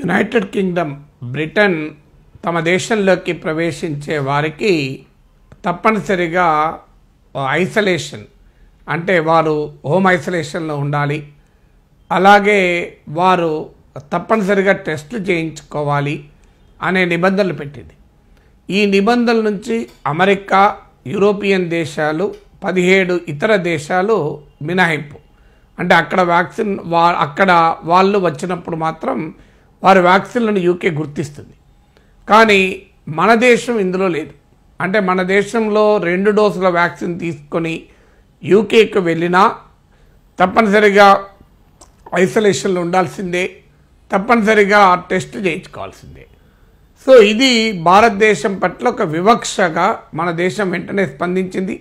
United Kingdom Britain తమ దేశంలోకి ప్రవేశించే వారికి తప్పనిసరిగా ఐసోలేషన్ అంటే వారు హోమ్ ఐసోలేషన్లో ఉండాలి అలాగే వారు తప్పనిసరిగా టెస్టులు చేయించుకోవాలి అనే నిబంధనలు పెట్టింది ఈ నిబంధనల నుంచి అమెరికా యూరోపియన్ దేశాలు పదిహేడు ఇతర దేశాలు మినహాయింపు అంటే అక్కడ వ్యాక్సిన్ వా అక్కడ వాళ్ళు వచ్చినప్పుడు మాత్రం వారి వ్యాక్సిన్లను యూకే గుర్తిస్తుంది కానీ మన దేశం ఇందులో లేదు అంటే మన దేశంలో రెండు డోసుల వ్యాక్సిన్ తీసుకొని యూకేకి వెళ్ళినా తప్పనిసరిగా ఐసోలేషన్లో ఉండాల్సిందే తప్పనిసరిగా టెస్ట్ చేయించుకోవాల్సిందే సో ఇది భారతదేశం పట్ల ఒక వివక్షగా మన దేశం వెంటనే స్పందించింది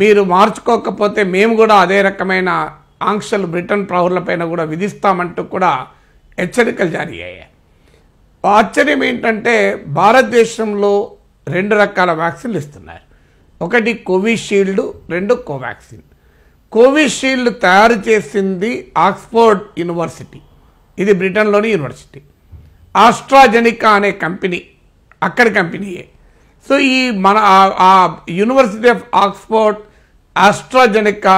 మీరు మార్చుకోకపోతే మేము కూడా అదే రకమైన ఆంక్షలు బ్రిటన్ పౌరులపైన కూడా విధిస్తామంటూ కూడా హెచ్చరికలు జారీ అయ్యాయి ఆశ్చర్యం ఏంటంటే భారతదేశంలో రెండు రకాల వ్యాక్సిన్లు ఇస్తున్నారు ఒకటి కోవిషీల్డ్ రెండు కోవాక్సిన్ కోవిషీల్డ్ తయారు చేసింది ఆక్స్ఫోర్డ్ యూనివర్సిటీ ఇది బ్రిటన్లోని యూనివర్సిటీ ఆస్ట్రాజెనికా అనే కంపెనీ అక్కడి కంపెనీయే సో ఈ మన ఆ యూనివర్సిటీ ఆఫ్ ఆక్స్ఫోర్డ్ ఆస్ట్రాజెనికా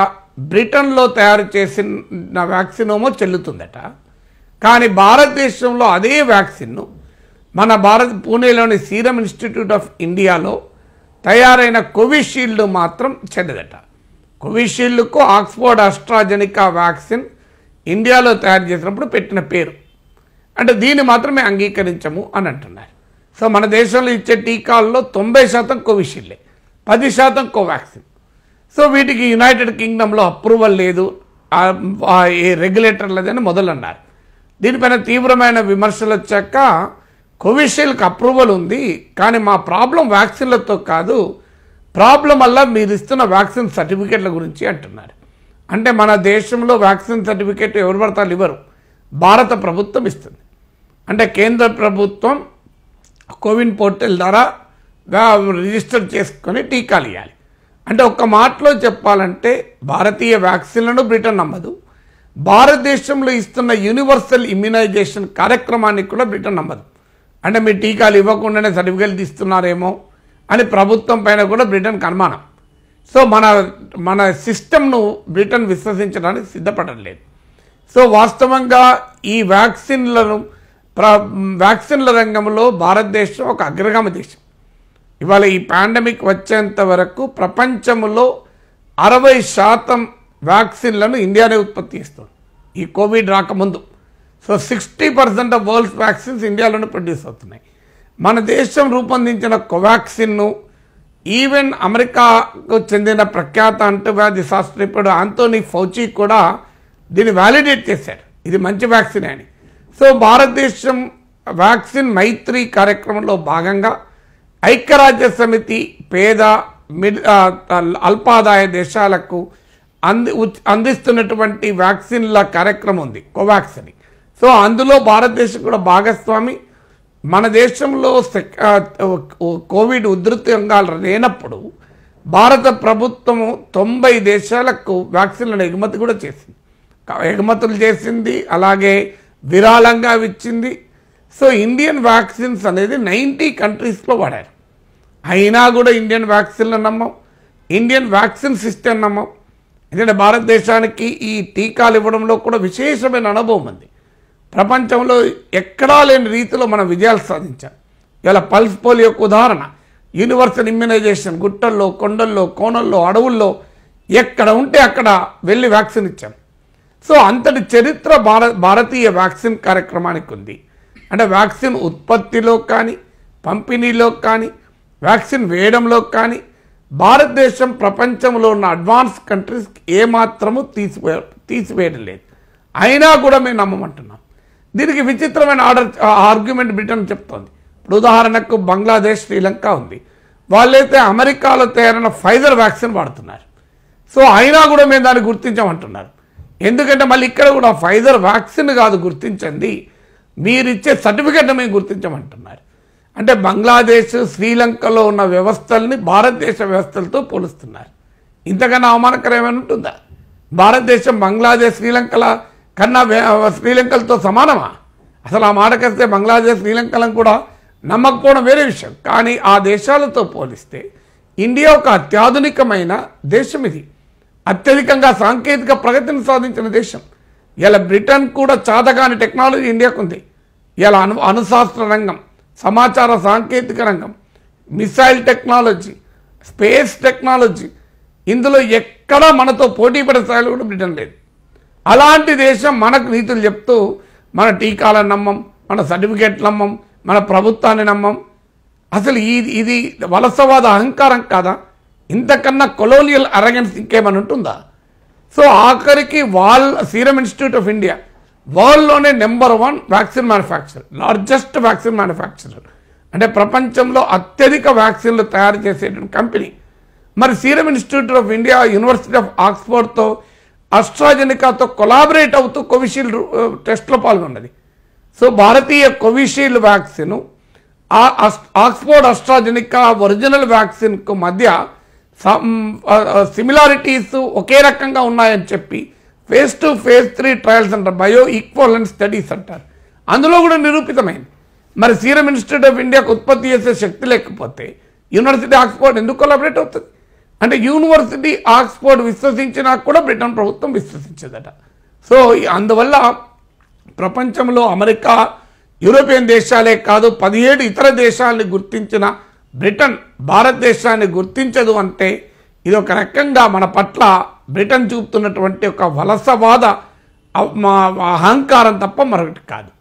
బ్రిటన్లో తయారు చేసిన వ్యాక్సినోమో చెల్లుతుందట కానీ భారతదేశంలో అదే వ్యాక్సిన్ను మన భారత్ పూణేలోని సీరం ఇన్స్టిట్యూట్ ఆఫ్ ఇండియాలో తయారైన కోవిషీల్డ్ మాత్రం చెందదట కోవిషీల్డ్కు ఆక్స్ఫోర్డ్ అస్ట్రాజెనికా వ్యాక్సిన్ ఇండియాలో తయారు చేసినప్పుడు పెట్టిన పేరు అంటే దీన్ని మాత్రమే అంగీకరించము అని అంటున్నారు సో మన దేశంలో ఇచ్చే టీకాల్లో తొంభై శాతం కోవిషీల్డే పది శాతం కోవాక్సిన్ సో వీటికి యునైటెడ్ కింగ్డమ్లో అప్రూవల్ లేదు రెగ్యులేటర్లదని మొదలన్నారు దీనిపైన తీవ్రమైన విమర్శలు వచ్చాక కోవిషీల్డ్కి అప్రూవల్ ఉంది కానీ మా ప్రాబ్లం వ్యాక్సిన్లతో కాదు ప్రాబ్లం వల్ల మీరు ఇస్తున్న వ్యాక్సిన్ సర్టిఫికెట్ల గురించి అంటున్నారు అంటే మన దేశంలో వ్యాక్సిన్ సర్టిఫికెట్ ఎవరు పడతారు ఇవ్వరు భారత ప్రభుత్వం ఇస్తుంది అంటే కేంద్ర ప్రభుత్వం కోవిన్ పోర్టల్ ద్వారా రిజిస్టర్ చేసుకొని టీకాలు ఇవ్వాలి అంటే ఒక్క మాటలో చెప్పాలంటే భారతీయ వ్యాక్సిన్లను బ్రిటన్ నమ్మదు భారతదేశంలో ఇస్తున్న యూనివర్సల్ ఇమ్యునైజేషన్ కార్యక్రమానికి కూడా బ్రిటన్ నమ్మదు అంటే మీరు టీకాలు ఇవ్వకుండానే సర్టిఫికేట్ ఇస్తున్నారేమో అని ప్రభుత్వం పైన కూడా బ్రిటన్ అనుమానం సో మన మన సిస్టమ్ను బ్రిటన్ విశ్వసించడానికి సిద్ధపడడం లేదు సో వాస్తవంగా ఈ వ్యాక్సిన్లను ప్ర వ్యాక్సిన్ల రంగంలో భారతదేశం ఒక అగ్రగామ దేశం ఇవాళ ఈ పాండమిక్ వచ్చేంత వరకు ప్రపంచంలో అరవై శాతం వ్యాక్సిన్లను ఇండియానే ఉత్పత్తి చేస్తుంది ఈ కోవిడ్ రాకముందు so sixty percent of world's vaccines ఇండియాలోనే ప్రొడ్యూస్ అవుతున్నాయి మన దేశం రూపొందించిన కోవాక్సిన్ను ఈవెన్ అమెరికాకు చెందిన ప్రఖ్యాత అంటువ్యాధి శాస్త్రజ్ఞుడు ఆంటోనీ ఫౌచి కూడా దీన్ని వ్యాలిడేట్ చేశారు ఇది మంచి వ్యాక్సిన్ అని సో భారతదేశం వ్యాక్సిన్ మైత్రి కార్యక్రమంలో భాగంగా ఐక్యరాజ్య సమితి పేద మిడ్ అల్పాదాయ దేశాలకు అంది అందిస్తున్నటువంటి వ్యాక్సిన్ల కార్యక్రమం ఉంది కోవాక్సిన్ సో అందులో భారతదేశం కూడా భాగస్వామి మన దేశంలో కోవిడ్ ఉధృతంగా లేనప్పుడు భారత ప్రభుత్వము తొంభై దేశాలకు వ్యాక్సిన్లను ఎగుమతి కూడా చేసింది ఎగుమతులు చేసింది అలాగే విరాళంగా ఇచ్చింది సో ఇండియన్ వ్యాక్సిన్స్ అనేది నైంటీ కంట్రీస్లో వాడారు అయినా కూడా ఇండియన్ వ్యాక్సిన్లు నమ్మం ఇండియన్ వ్యాక్సిన్ సిస్టమ్ నమ్మం ఎందుకంటే భారతదేశానికి ఈ టీకాలు ఇవ్వడంలో కూడా విశేషమైన అనుభవం ఉంది ప్రపంచంలో ఎక్కడా లేని రీతిలో మనం విజయాలు సాధించాం ఇవాళ పల్స్ యొక్క ఉదాహరణ యూనివర్సల్ ఇమ్యునైజేషన్ గుట్టల్లో కొండల్లో కోణల్లో అడవుల్లో ఎక్కడ ఉంటే అక్కడ వెళ్ళి వ్యాక్సిన్ ఇచ్చాం సో అంతటి చరిత్ర భారతీయ వ్యాక్సిన్ కార్యక్రమానికి ఉంది అంటే వ్యాక్సిన్ ఉత్పత్తిలో కానీ పంపిణీలో కానీ వ్యాక్సిన్ వేయడంలో కానీ భారతదేశం ప్రపంచంలో ఉన్న అడ్వాన్స్ కంట్రీస్ ఏమాత్రము తీసివే తీసివేయడం లేదు అయినా కూడా మేము నమ్మమంటున్నాం దీనికి విచిత్రమైన ఆర్డర్ ఆర్గ్యుమెంట్ బ్రిటన్ చెప్తోంది ఇప్పుడు ఉదాహరణకు బంగ్లాదేశ్ శ్రీలంక ఉంది వాళ్ళైతే అమెరికాలో తయారైన ఫైజర్ వ్యాక్సిన్ వాడుతున్నారు సో అయినా కూడా మేము దాన్ని గుర్తించామంటున్నారు ఎందుకంటే మళ్ళీ ఇక్కడ కూడా ఫైజర్ వ్యాక్సిన్ కాదు గుర్తించండి మీరిచ్చే సర్టిఫికెట్ను మేము గుర్తించమంటున్నారు అంటే బంగ్లాదేశ్ శ్రీలంకలో ఉన్న వ్యవస్థల్ని భారతదేశ వ్యవస్థలతో పోలుస్తున్నారు ఇంతకన్నా అవమానకరం ఏమైనా ఉంటుందా భారతదేశం బంగ్లాదేశ్ శ్రీలంకల కన్నా శ్రీలంకలతో సమానమా అసలు ఆ మాటకొస్తే బంగ్లాదేశ్ శ్రీలంకలను కూడా నమ్మకపోవడం వేరే విషయం కానీ ఆ దేశాలతో పోలిస్తే ఇండియా ఒక అత్యాధునికమైన దేశం ఇది అత్యధికంగా సాంకేతిక ప్రగతిని సాధించిన దేశం ఇలా బ్రిటన్ కూడా చాదగాని టెక్నాలజీ ఇండియాకు ఉంది ఇలా అను అణుశాస్త్ర రంగం సమాచార సాంకేతిక రంగం మిసైల్ టెక్నాలజీ స్పేస్ టెక్నాలజీ ఇందులో ఎక్కడా మనతో పోటీ పడే స్థాయిలో కూడా బ్రిటన్ లేదు అలాంటి దేశం మనకు నీతులు చెప్తూ మన టీకాలను నమ్మం మన సర్టిఫికేట్లు నమ్మం మన ప్రభుత్వాన్ని నమ్మం అసలు ఇది ఇది వలసవాద అహంకారం కాదా ఇంతకన్నా కొలోనియల్ అరగెన్స్ ఇంకేమని ఉంటుందా సో ఆఖరికి వాళ్ళ సీరం ఇన్స్టిట్యూట్ ఆఫ్ ఇండియా వరల్డ్లోనే number one vaccine manufacturer largest vaccine manufacturer అంటే ప్రపంచంలో అత్యధిక వ్యాక్సిన్లు తయారు చేసేటువంటి కంపెనీ మరి Serum Institute of India university of ఆక్స్ఫోర్డ్తో అస్ట్రాజెనికాతో కొలాబరేట్ అవుతూ కోవిషీల్డ్ టెస్ట్లో పాల్గొన్నది సో భారతీయ Covishield vaccine Oxford AstraZeneca original వ్యాక్సిన్కు మధ్య సిమిలారిటీస్ ఒకే రకంగా ఉన్నాయని చెప్పి phase two phase three trials అంటారు బయో ఈక్వాలెంట్ స్టడీస్ అంటారు అందులో కూడా నిరూపితమైంది మరి సీరం ఇన్స్టిట్యూట్ ఆఫ్ ఇండియాకు ఉత్పత్తి చేసే శక్తి లేకపోతే యూనివర్సిటీ ఆక్స్ఫోర్డ్ ఎందుకు కొలాబరేట్ అవుతుంది అంటే యూనివర్సిటీ ఆక్స్ఫోర్డ్ విశ్వసించినా కూడా బ్రిటన్ ప్రభుత్వం విశ్వసించదట సో అందువల్ల ప్రపంచంలో అమెరికా యూరోపియన్ దేశాలే కాదు పదిహేడు ఇతర దేశాలని గుర్తించిన బ్రిటన్ భారతదేశాన్ని గుర్తించదు అంటే ఇది ఒక రకంగా మన పట్ల బ్రిటన్ చూపుతున్నటువంటి ఒక వలసవాద అహంకారం తప్ప మరొకటి కాదు